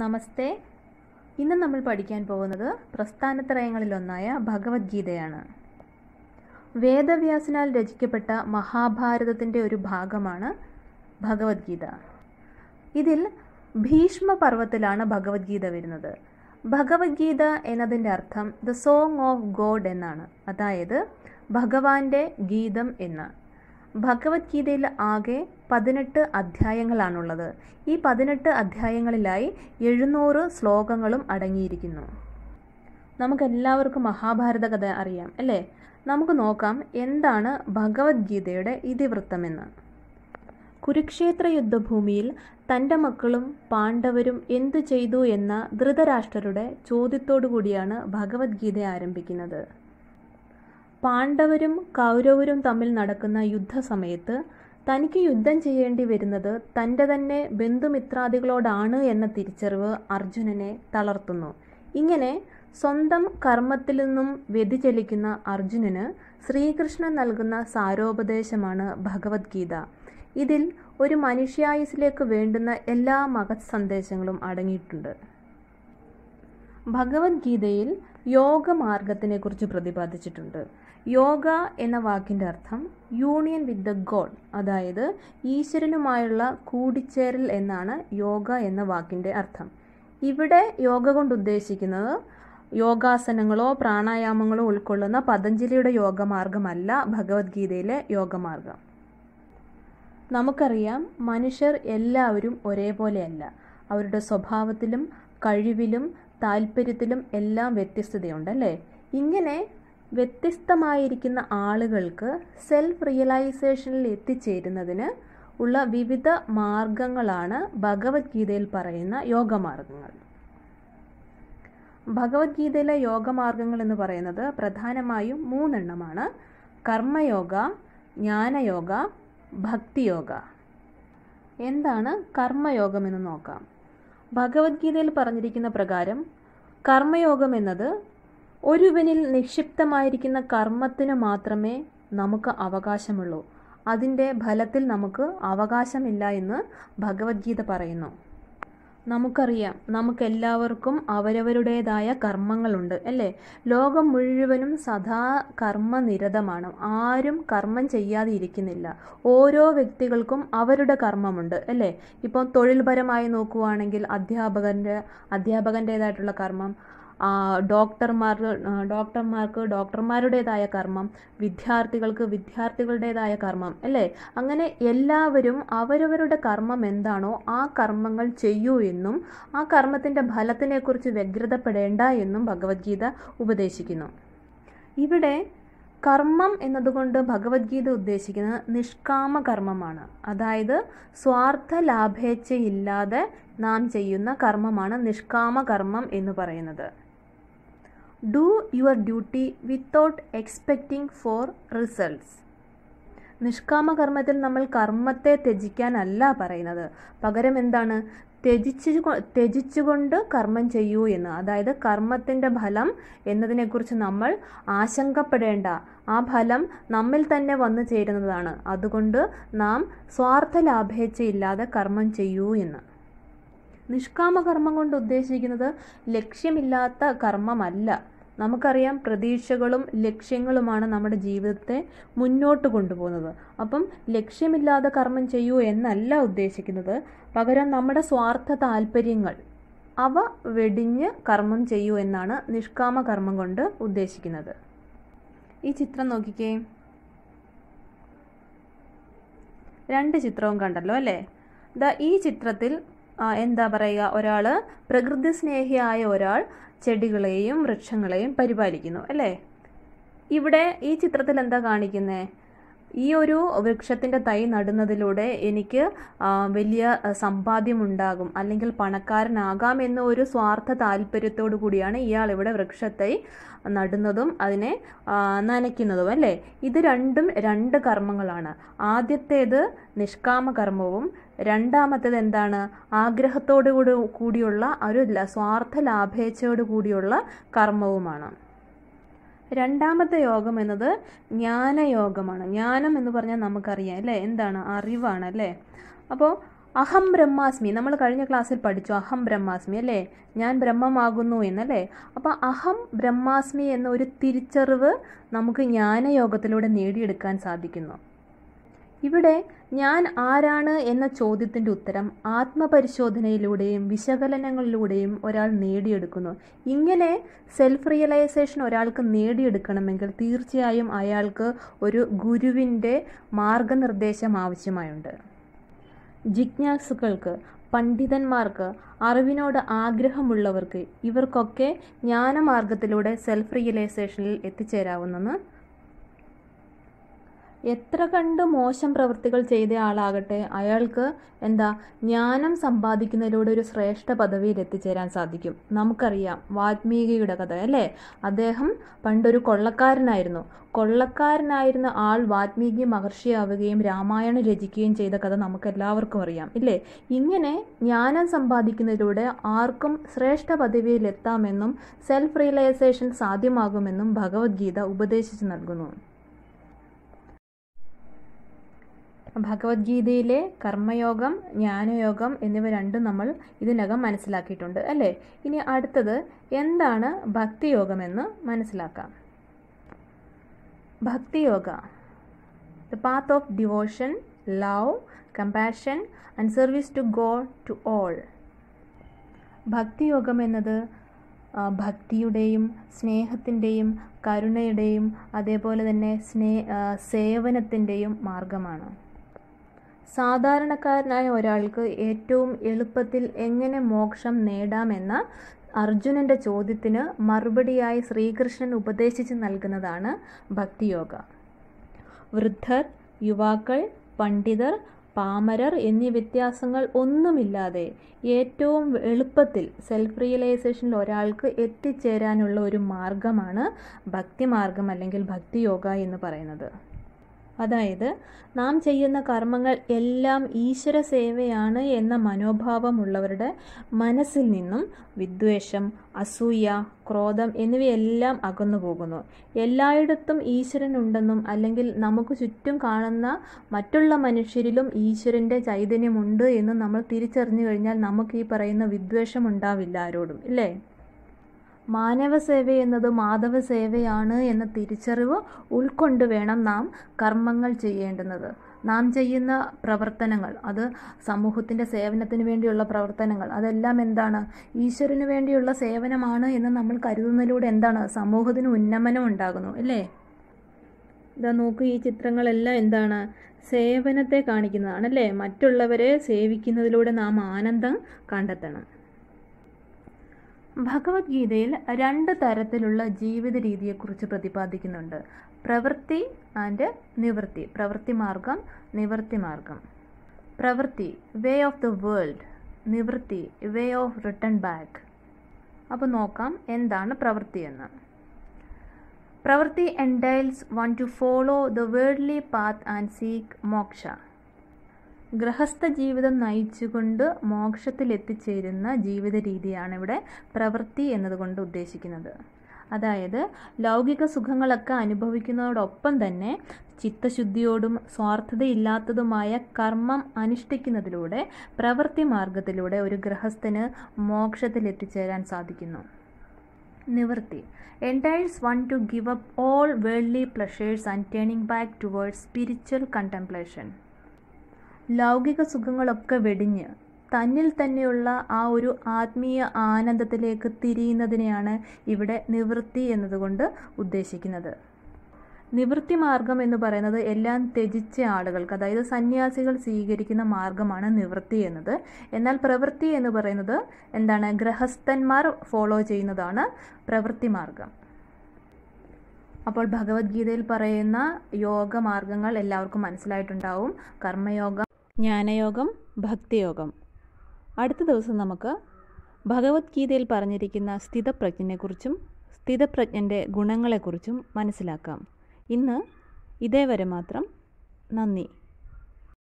നമസ്തേ ഇന്ന് നമ്മൾ പഠിക്കാൻ പോകുന്നത് പ്രസ്ഥാനത്രയങ്ങളിലൊന്നായ ഭഗവത്ഗീതയാണ് വേദവ്യാസനാൽ രചിക്കപ്പെട്ട മഹാഭാരതത്തിൻ്റെ ഒരു ഭാഗമാണ് ഭഗവത്ഗീത ഇതിൽ ഭീഷ്മ പർവ്വത്തിലാണ് ഭഗവത്ഗീത വരുന്നത് ഭഗവത്ഗീത എന്നതിൻ്റെ അർത്ഥം ദ സോങ് ഓഫ് ഗോഡ് എന്നാണ് അതായത് ഭഗവാന്റെ ഗീതം എന്നാണ് ഭഗവത്ഗീതയിൽ ആകെ പതിനെട്ട് അധ്യായങ്ങളാണുള്ളത് ഈ പതിനെട്ട് അധ്യായങ്ങളിലായി എഴുന്നൂറ് ശ്ലോകങ്ങളും അടങ്ങിയിരിക്കുന്നു നമുക്കെല്ലാവർക്കും മഹാഭാരത കഥ അറിയാം അല്ലേ നമുക്ക് നോക്കാം എന്താണ് ഭഗവത്ഗീതയുടെ ഇതിവൃത്തമെന്ന് കുരുക്ഷേത്ര യുദ്ധഭൂമിയിൽ തൻ്റെ മക്കളും പാണ്ഡവരും എന്തു ചെയ്തു എന്ന ധൃതരാഷ്ട്രരുടെ ചോദ്യത്തോടു കൂടിയാണ് ഭഗവത്ഗീത ആരംഭിക്കുന്നത് പാണ്ഡവരും കൗരവരും തമ്മിൽ നടക്കുന്ന യുദ്ധസമയത്ത് തനിക്ക് യുദ്ധം ചെയ്യേണ്ടി വരുന്നത് തൻ്റെ തന്നെ ബന്ധുമിത്രാദികളോടാണ് എന്ന തിരിച്ചറിവ് അർജുനനെ തളർത്തുന്നു ഇങ്ങനെ സ്വന്തം കർമ്മത്തിൽ നിന്നും വ്യതിചലിക്കുന്ന അർജുനന് ശ്രീകൃഷ്ണൻ നൽകുന്ന സാരോപദേശമാണ് ഭഗവത്ഗീത ഇതിൽ ഒരു മനുഷ്യായുസിലേക്ക് വേണ്ടുന്ന എല്ലാ മഹത് സന്ദേശങ്ങളും അടങ്ങിയിട്ടുണ്ട് ഭഗവത്ഗീതയിൽ യോഗമാർഗത്തിനെക്കുറിച്ച് പ്രതിപാദിച്ചിട്ടുണ്ട് യോഗ എന്ന വാക്കിൻ്റെ അർത്ഥം യൂണിയൻ വിത്ത് ദ ഗോഡ് അതായത് ഈശ്വരനുമായുള്ള കൂടിച്ചേരൽ എന്നാണ് യോഗ എന്ന വാക്കിൻ്റെ അർത്ഥം ഇവിടെ യോഗ കൊണ്ട് ഉദ്ദേശിക്കുന്നത് യോഗാസനങ്ങളോ പ്രാണായാമങ്ങളോ ഉൾക്കൊള്ളുന്ന പതഞ്ജലിയുടെ യോഗമാർഗമല്ല ഭഗവത്ഗീതയിലെ യോഗമാർഗം നമുക്കറിയാം മനുഷ്യർ എല്ലാവരും ഒരേപോലെയല്ല അവരുടെ സ്വഭാവത്തിലും കഴിവിലും താല്പര്യത്തിലും എല്ലാം വ്യത്യസ്തതയുണ്ട് അല്ലേ ഇങ്ങനെ വ്യത്യസ്തമായിരിക്കുന്ന ആളുകൾക്ക് സെൽഫ് റിയലൈസേഷനിൽ എത്തിച്ചേരുന്നതിന് ഉള്ള വിവിധ മാർഗങ്ങളാണ് ഭഗവത്ഗീതയിൽ പറയുന്ന യോഗമാർഗങ്ങൾ ഭഗവത്ഗീതയിലെ യോഗമാർഗങ്ങൾ എന്ന് പറയുന്നത് പ്രധാനമായും മൂന്നെണ്ണമാണ് കർമ്മയോഗ ജ്ഞാനയോഗ ഭക്തിയോഗ എന്താണ് കർമ്മയോഗം എന്ന് നോക്കാം ഭഗവത്ഗീതയിൽ പറഞ്ഞിരിക്കുന്ന പ്രകാരം കർമ്മയോഗം എന്നത് ഒരുവനിൽ നിക്ഷിപ്തമായിരിക്കുന്ന കർമ്മത്തിന് മാത്രമേ നമുക്ക് അവകാശമുള്ളൂ അതിൻ്റെ ഫലത്തിൽ നമുക്ക് അവകാശമില്ല എന്ന് ഭഗവത്ഗീത പറയുന്നു നമുക്കറിയാം നമുക്കെല്ലാവർക്കും അവരവരുടേതായ കർമ്മങ്ങളുണ്ട് അല്ലേ ലോകം മുഴുവനും സദാ കർമ്മനിരതമാണ് ആരും കർമ്മം ചെയ്യാതെ ഇരിക്കുന്നില്ല ഓരോ വ്യക്തികൾക്കും അവരുടെ കർമ്മമുണ്ട് അല്ലേ ഇപ്പം തൊഴിൽപരമായി നോക്കുവാണെങ്കിൽ അധ്യാപകൻ്റെ അധ്യാപകൻ്റേതായിട്ടുള്ള കർമ്മം ഡോക്ടർമാർ ഡോക്ടർമാർക്ക് ഡോക്ടർമാരുടേതായ കർമ്മം വിദ്യാർത്ഥികൾക്ക് വിദ്യാർത്ഥികളുടേതായ കർമ്മം അല്ലേ അങ്ങനെ എല്ലാവരും അവരവരുടെ കർമ്മം എന്താണോ ആ കർമ്മങ്ങൾ ചെയ്യൂ എന്നും ആ കർമ്മത്തിൻ്റെ ഫലത്തിനെക്കുറിച്ച് വ്യഗ്രതപ്പെടേണ്ട എന്നും ഭഗവത്ഗീത ഉപദേശിക്കുന്നു ഇവിടെ കർമ്മം എന്നതുകൊണ്ട് ഭഗവത്ഗീത ഉദ്ദേശിക്കുന്നത് നിഷ്കാമ കർമ്മമാണ് അതായത് സ്വാർത്ഥ ലാഭേച്ഛയില്ലാതെ നാം ചെയ്യുന്ന കർമ്മമാണ് നിഷ്കാമ കർമ്മം എന്ന് പറയുന്നത് do your duty without expecting for results നിഷ്കാമ കർമ്മത്തിൽ നമ്മൾ കർമ്മത്തെ ത്യജിക്കാനല്ല പറയുന്നത് പകരം എന്താണ് ത്യജിച്ച് ത്യജിച്ചുകൊണ്ട് കർമ്മം ചെയ്യൂ എന്ന് അതായത് കർമ്മത്തിൻ്റെ ഫലം എന്നതിനെക്കുറിച്ച് നമ്മൾ ആശങ്കപ്പെടേണ്ട ആ ഫലം നമ്മിൽ തന്നെ വന്നു ചേരുന്നതാണ് അതുകൊണ്ട് നാം സ്വാർത്ഥ ലാഭേച്ഛയില്ലാതെ കർമ്മം ചെയ്യൂ എന്ന് നിഷ്കാമ കർമ്മം കൊണ്ട് ഉദ്ദേശിക്കുന്നത് ലക്ഷ്യമില്ലാത്ത കർമ്മമല്ല നമുക്കറിയാം പ്രതീക്ഷകളും ലക്ഷ്യങ്ങളുമാണ് നമ്മുടെ ജീവിതത്തെ മുന്നോട്ട് കൊണ്ടുപോകുന്നത് അപ്പം ലക്ഷ്യമില്ലാതെ കർമ്മം ചെയ്യൂ എന്നല്ല ഉദ്ദേശിക്കുന്നത് പകരം നമ്മുടെ സ്വാർത്ഥ താല്പര്യങ്ങൾ അവ വെടിഞ്ഞ് കർമ്മം ചെയ്യൂ എന്നാണ് നിഷ്കാമ കർമ്മം കൊണ്ട് ഉദ്ദേശിക്കുന്നത് ഈ ചിത്രം നോക്കിക്കേ രണ്ട് ചിത്രവും കണ്ടല്ലോ അല്ലേ ദ ഈ ചിത്രത്തിൽ എന്താ പറയുക ഒരാൾ പ്രകൃതി സ്നേഹിയായ ഒരാൾ ചെടികളെയും വൃക്ഷങ്ങളെയും പരിപാലിക്കുന്നു അല്ലേ ഇവിടെ ഈ ചിത്രത്തിൽ എന്താ കാണിക്കുന്നത് ഈ ഒരു വൃക്ഷത്തിൻ്റെ തൈ നടുന്നതിലൂടെ എനിക്ക് വലിയ സമ്പാദ്യമുണ്ടാകും അല്ലെങ്കിൽ പണക്കാരനാകാം എന്ന ഒരു സ്വാർത്ഥ താല്പര്യത്തോടു കൂടിയാണ് ഇയാൾ ഇവിടെ വൃക്ഷത്തൈ നടുന്നതും അതിനെ നനയ്ക്കുന്നതും അല്ലേ ഇത് രണ്ടും രണ്ട് കർമ്മങ്ങളാണ് ആദ്യത്തേത് നിഷ്കാമ കർമ്മവും രണ്ടാമത്തേത് എന്താണ് ആഗ്രഹത്തോടു കൂടിയുള്ള ഒരു സ്വാർത്ഥ ലാഭേച്ഛയോടു കൂടിയുള്ള കർമ്മവുമാണ് രണ്ടാമത്തെ യോഗം എന്നത് ജ്ഞാനയോഗമാണ് ജ്ഞാനം എന്ന് പറഞ്ഞാൽ നമുക്കറിയാം അല്ലേ എന്താണ് അറിവാണ് അല്ലേ അപ്പോൾ അഹം ബ്രഹ്മാസ്മി നമ്മൾ കഴിഞ്ഞ ക്ലാസ്സിൽ പഠിച്ചു അഹം ബ്രഹ്മാസ്മി അല്ലേ ഞാൻ ബ്രഹ്മമാകുന്നു എന്നല്ലേ അപ്പോൾ അഹം ബ്രഹ്മാസ്മി എന്ന ഒരു തിരിച്ചറിവ് നമുക്ക് ജ്ഞാനയോഗത്തിലൂടെ നേടിയെടുക്കാൻ സാധിക്കുന്നു ഇവിടെ ഞാൻ ആരാണ് എന്ന ചോദ്യത്തിൻ്റെ ഉത്തരം ആത്മപരിശോധനയിലൂടെയും വിശകലനങ്ങളിലൂടെയും ഒരാൾ നേടിയെടുക്കുന്നു ഇങ്ങനെ സെൽഫ് റിയലൈസേഷൻ ഒരാൾക്ക് നേടിയെടുക്കണമെങ്കിൽ തീർച്ചയായും അയാൾക്ക് ഒരു ഗുരുവിൻ്റെ മാർഗനിർദ്ദേശം ആവശ്യമായുണ്ട് ജിജ്ഞാസുക്കൾക്ക് പണ്ഡിതന്മാർക്ക് അറിവിനോട് ആഗ്രഹമുള്ളവർക്ക് ഇവർക്കൊക്കെ ജ്ഞാനമാർഗത്തിലൂടെ സെൽഫ് റിയലൈസേഷനിൽ എത്തിച്ചേരാവുന്നെന്ന് എത്ര കണ്ട് മോശം പ്രവൃത്തികൾ ചെയ്ത ആളാകട്ടെ അയാൾക്ക് എന്താ ജ്ഞാനം സമ്പാദിക്കുന്നതിലൂടെ ഒരു ശ്രേഷ്ഠ പദവിയിൽ എത്തിച്ചേരാൻ സാധിക്കും നമുക്കറിയാം വാത്മീകിയുടെ കഥ അല്ലേ അദ്ദേഹം പണ്ടൊരു കൊള്ളക്കാരനായിരുന്നു കൊള്ളക്കാരനായിരുന്ന ആൾ വാത്മീകി മഹർഷിയാവുകയും രാമായണം രചിക്കുകയും ചെയ്ത കഥ നമുക്കെല്ലാവർക്കും അറിയാം ഇല്ലേ ഇങ്ങനെ ജ്ഞാനം സമ്പാദിക്കുന്നതിലൂടെ ആർക്കും ശ്രേഷ്ഠ പദവിയിലെത്താമെന്നും സെൽഫ് റിയലൈസേഷൻ സാധ്യമാകുമെന്നും ഭഗവത്ഗീത ഉപദേശിച്ചു നൽകുന്നു ഭഗവത്ഗീതയിലെ കർമ്മയോഗം ജ്ഞാനയോഗം എന്നിവ രണ്ടും നമ്മൾ ഇതിനകം മനസ്സിലാക്കിയിട്ടുണ്ട് അല്ലേ ഇനി അടുത്തത് എന്താണ് ഭക്തിയോഗമെന്ന് മനസ്സിലാക്കാം Bhakti Yoga the path of devotion love compassion and service to go to all ഭക്തിയോഗം എന്നത് ഭക്തിയുടെയും സ്നേഹത്തിൻ്റെയും കരുണയുടെയും അതേപോലെ തന്നെ സ്നേ സേവനത്തിൻ്റെയും മാർഗമാണ് സാധാരണക്കാരനായ ഒരാൾക്ക് ഏറ്റവും എളുപ്പത്തിൽ എങ്ങനെ മോക്ഷം നേടാമെന്ന അർജുനൻ്റെ ചോദ്യത്തിന് മറുപടിയായി ശ്രീകൃഷ്ണൻ ഉപദേശിച്ച് നൽകുന്നതാണ് ഭക്തിയോഗ വൃദ്ധർ യുവാക്കൾ പണ്ഡിതർ പാമരർ എന്നീ വ്യത്യാസങ്ങൾ ഒന്നുമില്ലാതെ ഏറ്റവും എളുപ്പത്തിൽ സെൽഫ് റിയലൈസേഷനിൽ ഒരാൾക്ക് എത്തിച്ചേരാനുള്ള ഒരു മാർഗമാണ് ഭക്തിമാർഗം അല്ലെങ്കിൽ ഭക്തിയോഗ എന്ന് പറയുന്നത് അതായത് നാം ചെയ്യുന്ന കർമ്മങ്ങൾ എല്ലാം ഈശ്വര സേവയാണ് എന്ന മനോഭാവമുള്ളവരുടെ മനസ്സിൽ നിന്നും വിദ്വേഷം അസൂയ ക്രോധം എന്നിവയെല്ലാം അകന്നു പോകുന്നു എല്ലായിടത്തും ഈശ്വരനുണ്ടെന്നും അല്ലെങ്കിൽ നമുക്ക് ചുറ്റും കാണുന്ന മറ്റുള്ള മനുഷ്യരിലും ഈശ്വരൻ്റെ ചൈതന്യമുണ്ട് എന്ന് നമ്മൾ തിരിച്ചറിഞ്ഞു കഴിഞ്ഞാൽ നമുക്ക് ഈ പറയുന്ന വിദ്വേഷം ഉണ്ടാവില്ല ആരോടും ഇല്ലേ മാനവ സേവ എന്നത് മാധവ സേവയാണ് എന്ന തിരിച്ചറിവ് ഉൾക്കൊണ്ട് വേണം നാം കർമ്മങ്ങൾ ചെയ്യേണ്ടുന്നത് നാം ചെയ്യുന്ന പ്രവർത്തനങ്ങൾ അത് സമൂഹത്തിൻ്റെ സേവനത്തിന് വേണ്ടിയുള്ള പ്രവർത്തനങ്ങൾ അതെല്ലാം എന്താണ് ഈശ്വരന് വേണ്ടിയുള്ള സേവനമാണ് എന്ന് നമ്മൾ കരുതുന്നതിലൂടെ എന്താണ് സമൂഹത്തിന് ഉന്നമനം ഉണ്ടാകുന്നു അല്ലേ ഇതാ നോക്കൂ ഈ ചിത്രങ്ങളെല്ലാം എന്താണ് സേവനത്തെ കാണിക്കുന്നതാണ് അല്ലേ മറ്റുള്ളവരെ സേവിക്കുന്നതിലൂടെ നാം ആനന്ദം കണ്ടെത്തണം ഭഗവത്ഗീതയിൽ രണ്ട് തരത്തിലുള്ള ജീവിത രീതിയെക്കുറിച്ച് പ്രതിപാദിക്കുന്നുണ്ട് പ്രവൃത്തി ആൻഡ് നിവൃത്തി പ്രവൃത്തി മാർഗം നിവൃത്തി മാർഗം പ്രവൃത്തി വേ ഓഫ് ദ വേൾഡ് നിവൃത്തി വേ ഓഫ് റിട്ടേൺ ബാക്ക് അപ്പോൾ നോക്കാം എന്താണ് പ്രവൃത്തി എന്ന് പ്രവൃത്തി entails one to follow the worldly path and seek moksha ഗൃഹസ്ഥ ജീവിതം നയിച്ചുകൊണ്ട് മോക്ഷത്തിലെത്തിച്ചേരുന്ന ജീവിത രീതിയാണ് ഇവിടെ പ്രവൃത്തി എന്നതുകൊണ്ട് ഉദ്ദേശിക്കുന്നത് അതായത് ലൗകിക സുഖങ്ങളൊക്കെ അനുഭവിക്കുന്നതോടൊപ്പം തന്നെ ചിത്തശുദ്ധിയോടും സ്വാർത്ഥതയില്ലാത്തതുമായ കർമ്മം അനുഷ്ഠിക്കുന്നതിലൂടെ പ്രവൃത്തി മാർഗത്തിലൂടെ ഒരു ഗൃഹസ്ഥന് എത്തിച്ചേരാൻ സാധിക്കുന്നു നിവൃത്തി entails one to give up all worldly pleasures and turning back towards spiritual contemplation ലൗകിക സുഖങ്ങളൊക്കെ വെടിഞ്ഞ് തന്നിൽ തന്നെയുള്ള ആ ഒരു ആത്മീയ ആനന്ദത്തിലേക്ക് തിരിയുന്നതിനെയാണ് ഇവിടെ നിവൃത്തി എന്നതുകൊണ്ട് ഉദ്ദേശിക്കുന്നത് നിവൃത്തി മാർഗം എന്ന് പറയുന്നത് എല്ലാം ത്യജിച്ച ആളുകൾക്ക് അതായത് സന്യാസികൾ സ്വീകരിക്കുന്ന മാർഗമാണ് നിവൃത്തി എന്നത് എന്നാൽ പ്രവൃത്തി എന്ന് പറയുന്നത് എന്താണ് ഗ്രഹസ്ഥന്മാർ ഫോളോ ചെയ്യുന്നതാണ് പ്രവൃത്തി മാർഗം അപ്പോൾ ഭഗവത്ഗീതയിൽ പറയുന്ന യോഗ മാർഗങ്ങൾ എല്ലാവർക്കും മനസ്സിലായിട്ടുണ്ടാവും കർമ്മയോഗം ജ്ഞാനയോഗം ഭക്തിയോഗം അടുത്ത ദിവസം നമുക്ക് ഭഗവത്ഗീതയിൽ പറഞ്ഞിരിക്കുന്ന സ്ഥിതപ്രജ്ഞനെക്കുറിച്ചും സ്ഥിതപ്രജ്ഞൻ്റെ ഗുണങ്ങളെക്കുറിച്ചും മനസ്സിലാക്കാം ഇന്ന് ഇതേവരെ മാത്രം നന്ദി